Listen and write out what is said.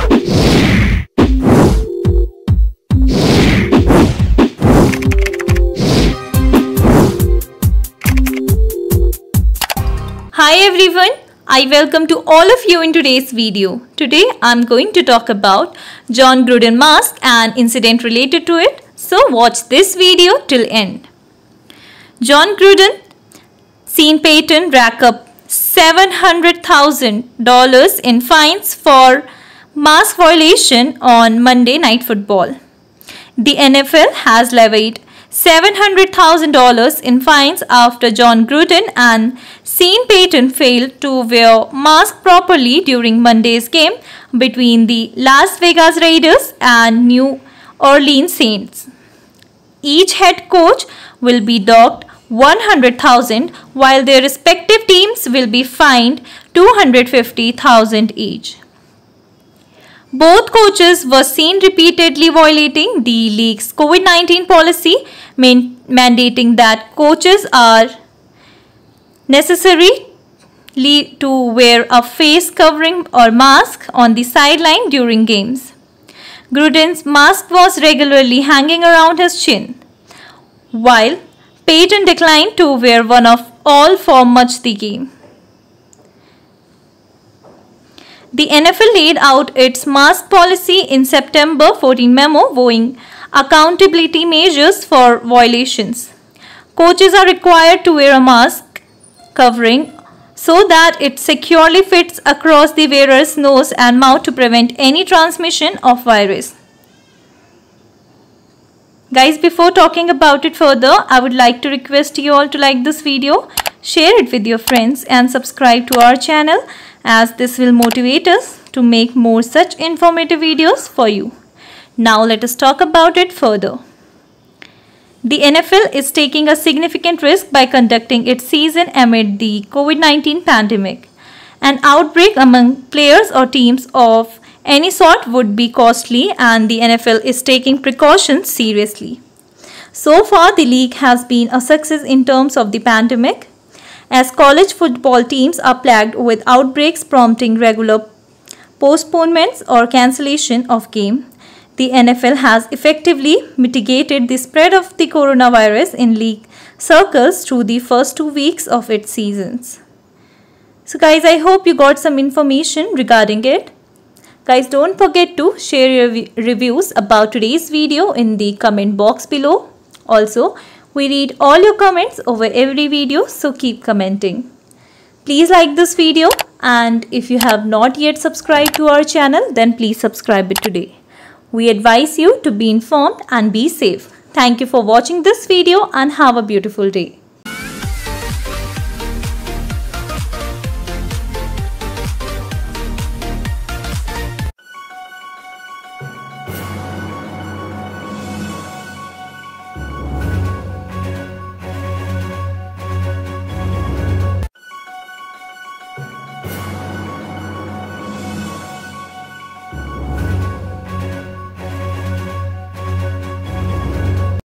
Hi everyone, I welcome to all of you in today's video. Today I'm going to talk about John Gruden mask and incident related to it. So watch this video till end. John Gruden seen Peyton rack up $700,000 in fines for Mask violation on Monday Night Football. The NFL has levied $700,000 in fines after John Gruden and Sean Payton failed to wear masks properly during Monday's game between the Las Vegas Raiders and New Orleans Saints. Each head coach will be docked 100,000 while their respective teams will be fined 250,000 each. Both coaches were seen repeatedly violating the league's COVID-19 policy mandating that coaches are necessarily to wear a face covering or mask on the sideline during games. Gruden's mask was regularly hanging around his chin, while Payton declined to wear one of all for much the game. The NFL laid out its mask policy in September 14 memo voing accountability measures for violations. Coaches are required to wear a mask covering so that it securely fits across the wearer's nose and mouth to prevent any transmission of virus. Guys, before talking about it further, I would like to request you all to like this video, share it with your friends and subscribe to our channel as this will motivate us to make more such informative videos for you. Now let us talk about it further. The NFL is taking a significant risk by conducting its season amid the COVID-19 pandemic. An outbreak among players or teams of any sort would be costly and the NFL is taking precautions seriously. So far, the league has been a success in terms of the pandemic as college football teams are plagued with outbreaks prompting regular postponements or cancellation of game. The NFL has effectively mitigated the spread of the coronavirus in league circles through the first two weeks of its seasons. So guys, I hope you got some information regarding it. Guys, don't forget to share your reviews about today's video in the comment box below. Also, we read all your comments over every video so keep commenting. Please like this video and if you have not yet subscribed to our channel then please subscribe it today. We advise you to be informed and be safe. Thank you for watching this video and have a beautiful day.